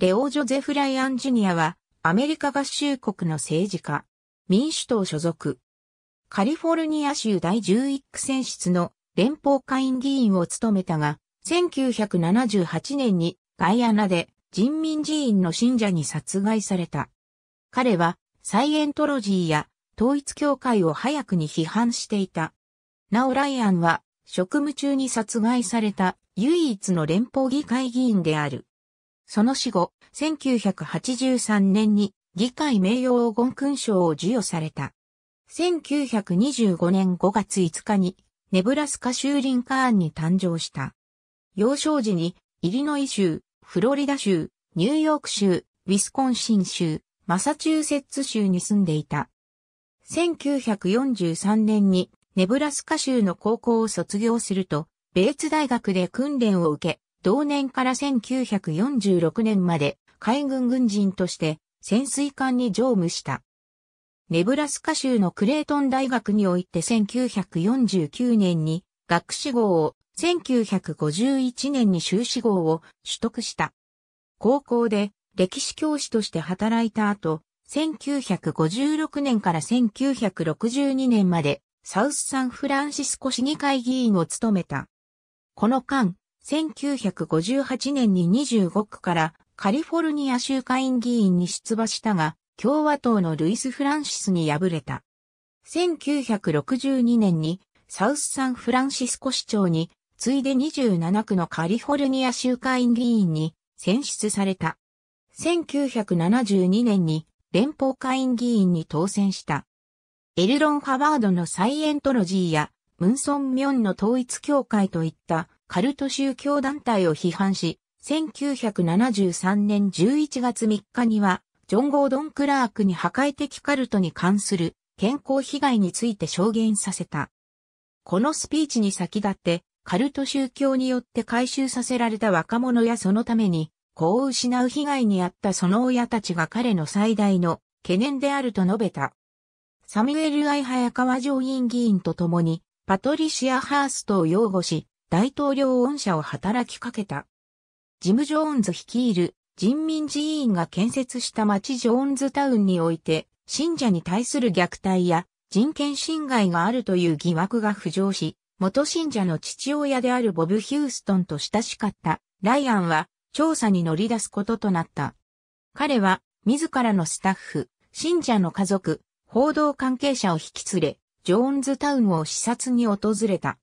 レオ・ジョゼフ・ライアン・ジュニアは、アメリカ合衆国の政治家、民主党所属。カリフォルニア州第11区選出の連邦会議員を務めたが、1978年にガイアナで人民寺院の信者に殺害された。彼はサイエントロジーや統一教会を早くに批判していた。なおライアンは職務中に殺害された唯一の連邦議会議員である。その死後、1983年に議会名誉黄金勲章を授与された。1925年5月5日にネブラスカ州リンカーンに誕生した。幼少時にイリノイ州、フロリダ州、ニューヨーク州、ウィスコンシン州、マサチューセッツ州に住んでいた。1943年にネブラスカ州の高校を卒業すると、ベーツ大学で訓練を受け、同年から1946年まで海軍軍人として潜水艦に乗務した。ネブラスカ州のクレートン大学において1949年に学士号を、1951年に修士号を取得した。高校で歴史教師として働いた後、1956年から1962年までサウスサンフランシスコ市議会議員を務めた。この間、1958年に25区からカリフォルニア州下院議員に出馬したが、共和党のルイス・フランシスに敗れた。1962年にサウスサンフランシスコ市長に、ついで27区のカリフォルニア州下院議員に選出された。1972年に連邦下院議員に当選した。エルロン・ハワードのサイエントロジーやムンソン・ミョンの統一協会といったカルト宗教団体を批判し、1973年11月3日には、ジョン・ゴードン・クラークに破壊的カルトに関する健康被害について証言させた。このスピーチに先立って、カルト宗教によって回収させられた若者やそのために、子を失う被害に遭ったその親たちが彼の最大の懸念であると述べた。サミュエル・アイ・ハ早川上院議員と共に、パトリシア・ハーストを擁護し、大統領恩赦を働きかけた。ジム・ジョーンズ率いる人民寺院が建設した町ジョーンズタウンにおいて、信者に対する虐待や人権侵害があるという疑惑が浮上し、元信者の父親であるボブ・ヒューストンと親しかったライアンは調査に乗り出すこととなった。彼は自らのスタッフ、信者の家族、報道関係者を引き連れ、ジョーンズタウンを視察に訪れた。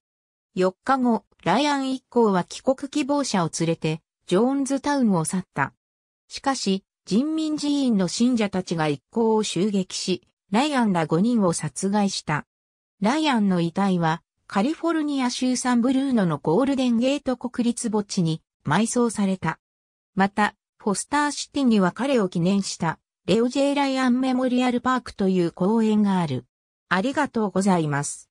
4日後、ライアン一行は帰国希望者を連れて、ジョーンズタウンを去った。しかし、人民寺院の信者たちが一行を襲撃し、ライアンら5人を殺害した。ライアンの遺体は、カリフォルニア州サンブルーノのゴールデンゲート国立墓地に埋葬された。また、フォスターシティには彼を記念したレオジェイ・ライアンメモリアルパークという公園がある。ありがとうございます。